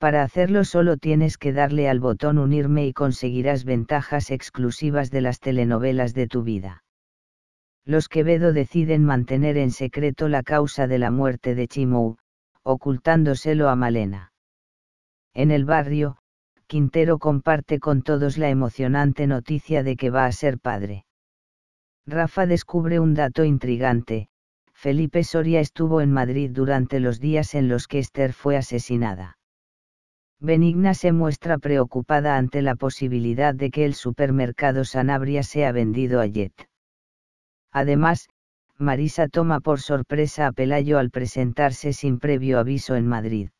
Para hacerlo solo tienes que darle al botón unirme y conseguirás ventajas exclusivas de las telenovelas de tu vida. Los Quevedo deciden mantener en secreto la causa de la muerte de Chimou, ocultándoselo a Malena. En el barrio, Quintero comparte con todos la emocionante noticia de que va a ser padre. Rafa descubre un dato intrigante, Felipe Soria estuvo en Madrid durante los días en los que Esther fue asesinada. Benigna se muestra preocupada ante la posibilidad de que el supermercado Sanabria sea vendido a Jet. Además, Marisa toma por sorpresa a Pelayo al presentarse sin previo aviso en Madrid.